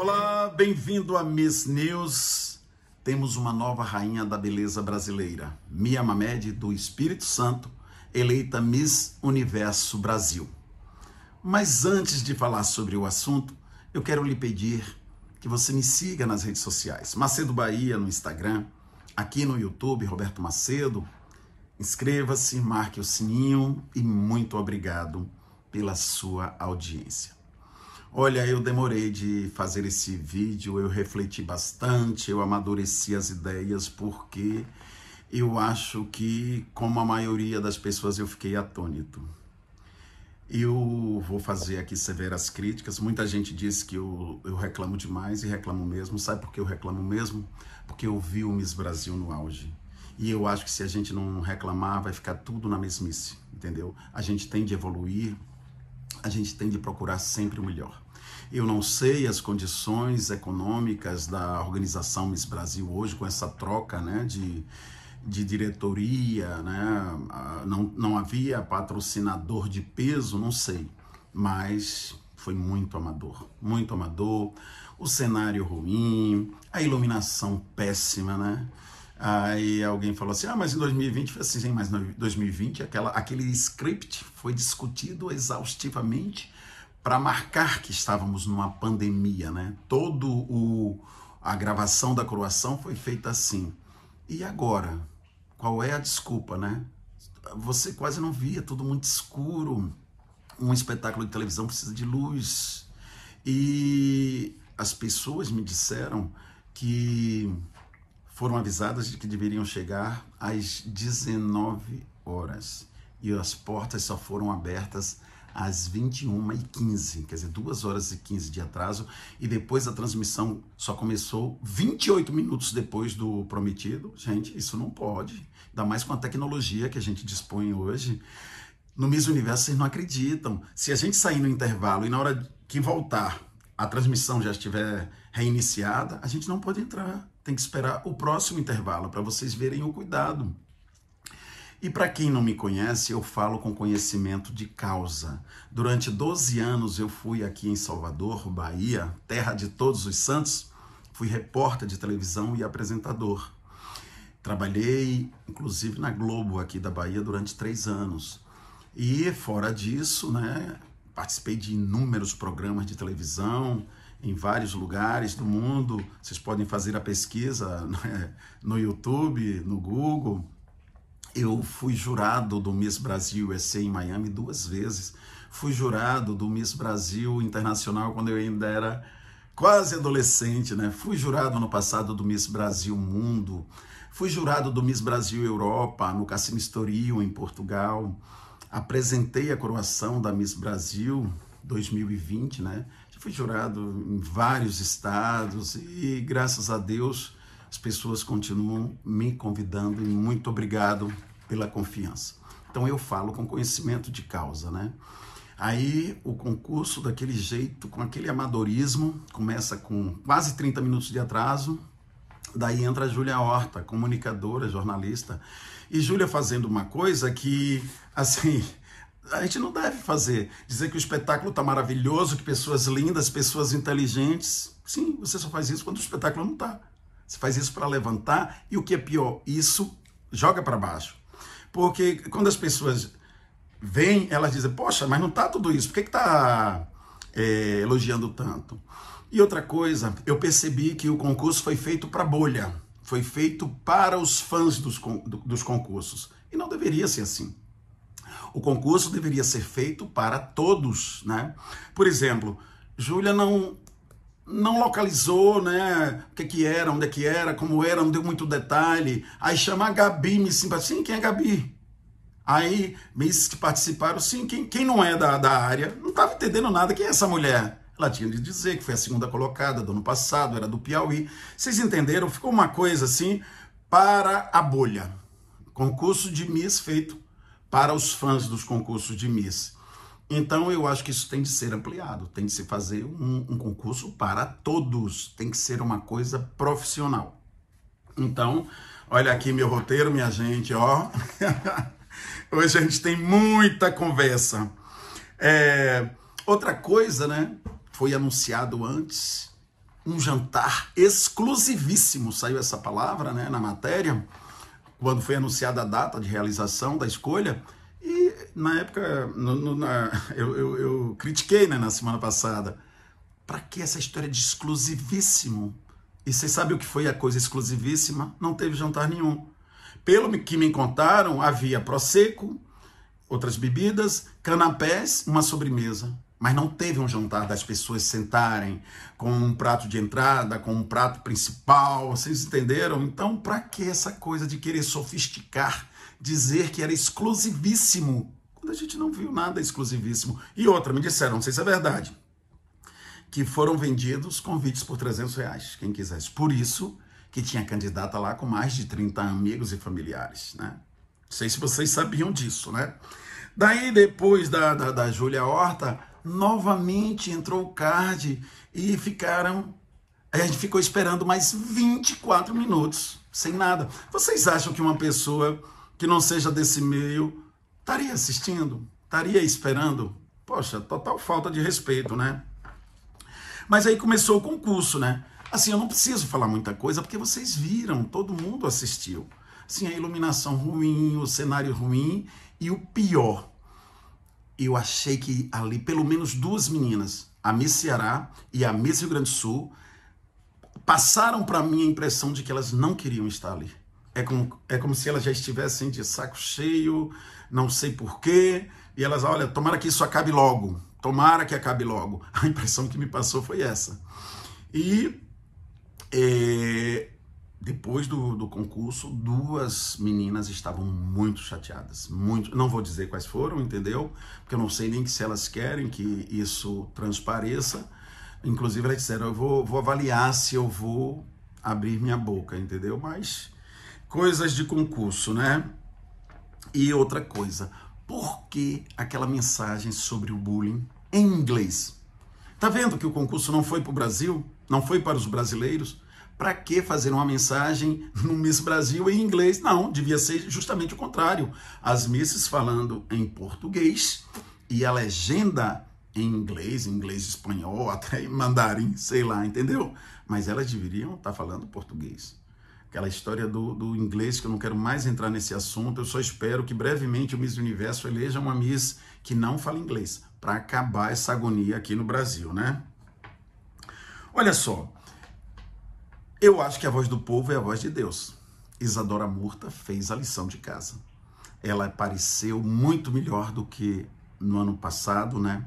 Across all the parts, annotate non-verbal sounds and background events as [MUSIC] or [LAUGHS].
Olá, bem-vindo a Miss News. Temos uma nova rainha da beleza brasileira, Mia Mamed do Espírito Santo, eleita Miss Universo Brasil. Mas antes de falar sobre o assunto, eu quero lhe pedir que você me siga nas redes sociais. Macedo Bahia no Instagram, aqui no YouTube, Roberto Macedo. Inscreva-se, marque o sininho e muito obrigado pela sua audiência. Olha, eu demorei de fazer esse vídeo, eu refleti bastante, eu amadureci as ideias, porque eu acho que, como a maioria das pessoas, eu fiquei atônito. Eu vou fazer aqui severas críticas. Muita gente diz que eu, eu reclamo demais e reclamo mesmo. Sabe por que eu reclamo mesmo? Porque eu vi o Miss Brasil no auge. E eu acho que se a gente não reclamar, vai ficar tudo na mesmice, entendeu? A gente tem de evoluir, a gente tem de procurar sempre o melhor. Eu não sei as condições econômicas da organização Miss Brasil hoje com essa troca né, de, de diretoria, né? não, não havia patrocinador de peso, não sei, mas foi muito amador, muito amador, o cenário ruim, a iluminação péssima, né? Aí alguém falou assim: ah, mas em 2020 foi assim, mas em 2020 aquela, aquele script foi discutido exaustivamente para marcar que estávamos numa pandemia, né? Todo o a gravação da coroação foi feita assim. E agora, qual é a desculpa, né? Você quase não via, tudo muito escuro. Um espetáculo de televisão precisa de luz. E as pessoas me disseram que foram avisadas de que deveriam chegar às 19 horas e as portas só foram abertas às 21h15, quer dizer, 2 horas e 15 de atraso, e depois a transmissão só começou 28 minutos depois do prometido. Gente, isso não pode, ainda mais com a tecnologia que a gente dispõe hoje. No Miss Universo, vocês não acreditam. Se a gente sair no intervalo e na hora que voltar a transmissão já estiver reiniciada, a gente não pode entrar tem que esperar o próximo intervalo para vocês verem o cuidado. E para quem não me conhece, eu falo com conhecimento de causa. Durante 12 anos eu fui aqui em Salvador, Bahia, terra de todos os santos, fui repórter de televisão e apresentador. Trabalhei, inclusive, na Globo aqui da Bahia durante três anos. E fora disso, né, participei de inúmeros programas de televisão, em vários lugares do mundo. Vocês podem fazer a pesquisa [LAUGHS] né? no YouTube, no Google. Eu fui jurado do Miss Brasil USA em Miami duas vezes. Fui jurado do Miss Brasil Internacional quando eu ainda era quase adolescente, né? Fui jurado no passado do Miss Brasil Mundo. Fui jurado do Miss Brasil Europa no Cassino Historio em Portugal. Apresentei a coroação da Miss Brasil 2020, né? Já fui jurado em vários estados e graças a Deus as pessoas continuam me convidando e muito obrigado pela confiança. Então eu falo com conhecimento de causa, né? Aí o concurso daquele jeito, com aquele amadorismo, começa com quase 30 minutos de atraso. Daí entra a Júlia Horta, comunicadora, jornalista. E Júlia fazendo uma coisa que, assim, a gente não deve fazer. Dizer que o espetáculo está maravilhoso, que pessoas lindas, pessoas inteligentes. Sim, você só faz isso quando o espetáculo não está. Você faz isso para levantar e o que é pior, isso joga para baixo. Porque quando as pessoas vêm, elas dizem: Poxa, mas não está tudo isso, por que está é, elogiando tanto? E outra coisa, eu percebi que o concurso foi feito para bolha, foi feito para os fãs dos, dos concursos. E não deveria ser assim. O concurso deveria ser feito para todos, né? Por exemplo, Júlia não não localizou, né, o que é que era, onde é que era, como era, não deu muito detalhe. Aí chama a Gabi, me simpatiza, sim, quem é Gabi? Aí, meses que participaram, sim, quem, quem não é da, da área, não estava entendendo nada, quem é essa mulher? Ela tinha de dizer que foi a segunda colocada do ano passado, era do Piauí. Vocês entenderam? Ficou uma coisa assim para a bolha. Concurso de Miss feito para os fãs dos concursos de Miss. Então eu acho que isso tem de ser ampliado, tem de se fazer um, um concurso para todos, tem que ser uma coisa profissional. Então, olha aqui meu roteiro, minha gente, ó. [LAUGHS] Hoje a gente tem muita conversa. É, outra coisa, né? Foi anunciado antes um jantar exclusivíssimo, saiu essa palavra, né, na matéria quando foi anunciada a data de realização da escolha. E na época, no, no, na, [LAUGHS] eu, eu, eu, critiquei né, na semana passada. Para que essa história de exclusivíssimo? E vocês sabem o que foi a coisa exclusivíssima? Não teve jantar nenhum. Pelo que me contaram, havia prosecco, outras bebidas, canapés, uma sobremesa. Mas não teve um jantar das pessoas sentarem com um prato de entrada, com um prato principal, vocês entenderam? Então, para que essa coisa de querer sofisticar, dizer que era exclusivíssimo, quando a gente não viu nada exclusivíssimo? E outra, me disseram, não sei se é verdade, que foram vendidos convites por 300 reais, quem quisesse. Por isso que tinha candidata lá com mais de 30 amigos e familiares, né? Não sei se vocês sabiam disso, né? Daí, depois da, da, da Júlia Horta, novamente entrou o card e ficaram. A gente ficou esperando mais 24 minutos, sem nada. Vocês acham que uma pessoa que não seja desse meio estaria assistindo? Estaria esperando? Poxa, total falta de respeito, né? Mas aí começou o concurso, né? Assim, eu não preciso falar muita coisa porque vocês viram, todo mundo assistiu. Assim, a iluminação ruim, o cenário ruim e o pior, eu achei que ali pelo menos duas meninas, a Miss Ceará e a Miss Rio Grande do Sul, passaram para mim a impressão de que elas não queriam estar ali. É como, é como se elas já estivessem de saco cheio, não sei porquê, e elas, olha, tomara que isso acabe logo, tomara que acabe logo. [LAUGHS] A impressão que me passou foi essa. E é, depois do, do, concurso, duas meninas estavam muito chateadas. Muito, não vou dizer quais foram, entendeu? Porque eu não sei nem se elas querem que isso transpareça. Inclusive, elas disseram: eu vou, vou avaliar se eu vou abrir minha boca, entendeu? Mas coisas de concurso, né? E outra coisa, por que aquela mensagem sobre o bullying em inglês? Tá vendo que o concurso não foi para o Brasil, não foi para os brasileiros? Para que fazer uma mensagem [LAUGHS] no Miss Brasil em inglês? Não, devia ser justamente o contrário. As misses falando em português e a legenda em inglês, em inglês espanhol, [LAUGHS] até em mandarim, sei lá, entendeu? Mas elas deveriam estar tá falando português aquela história do, do inglês, que eu não quero mais entrar nesse assunto, eu só espero que brevemente o Miss Universo eleja uma Miss que não fala inglês, para acabar essa agonia aqui no Brasil, né? Olha só, eu acho que a voz do povo é a voz de Deus. Isadora Murta fez a lição de casa. Ela apareceu muito melhor do que no ano passado, né?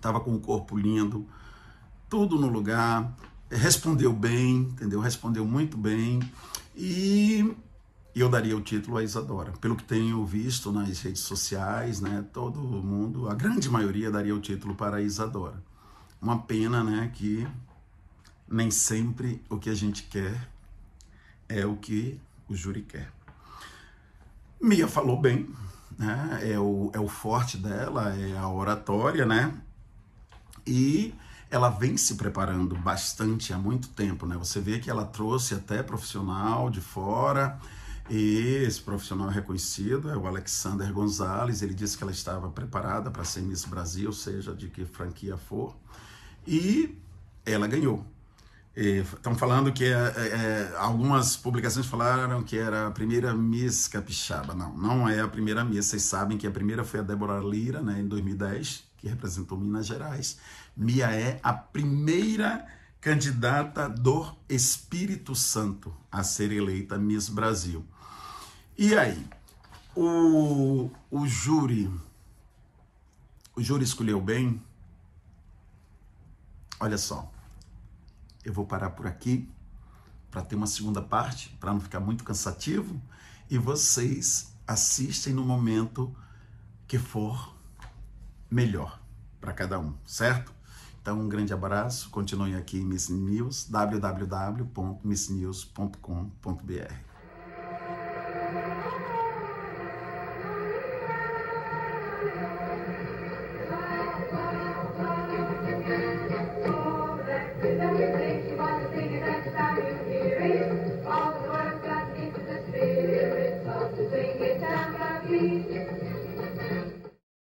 Tava com o corpo lindo, tudo no lugar, respondeu bem, entendeu? Respondeu muito bem. E eu daria o título a Isadora. Pelo que tenho visto nas redes sociais, né, todo mundo, a grande maioria daria o título para Isadora. Uma pena, né, que nem sempre o que a gente quer é o que o júri quer. Mia falou bem, né? é, o, é o forte dela, é a oratória, né? E ela vem se preparando bastante há muito tempo, né? Você vê que ela trouxe até profissional de fora, e esse profissional reconhecido é o Alexander Gonzalez. Ele disse que ela estava preparada para ser Miss Brasil, seja de que franquia for, e ela ganhou. Estão falando que é, é, algumas publicações falaram que era a primeira Miss Capixaba. Não, não é a primeira Miss. Vocês sabem que a primeira foi a Débora Lira, né, em 2010, que representou Minas Gerais. Mia é a primeira candidata do Espírito Santo a ser eleita Miss Brasil. E aí? O, o júri. O júri escolheu bem? Olha só eu vou parar por aqui para ter uma segunda parte, para não ficar muito cansativo, e vocês assistem no momento que for melhor para cada um, certo? Então, um grande abraço. Continuem aqui em Miss News, www.missnews.com.br.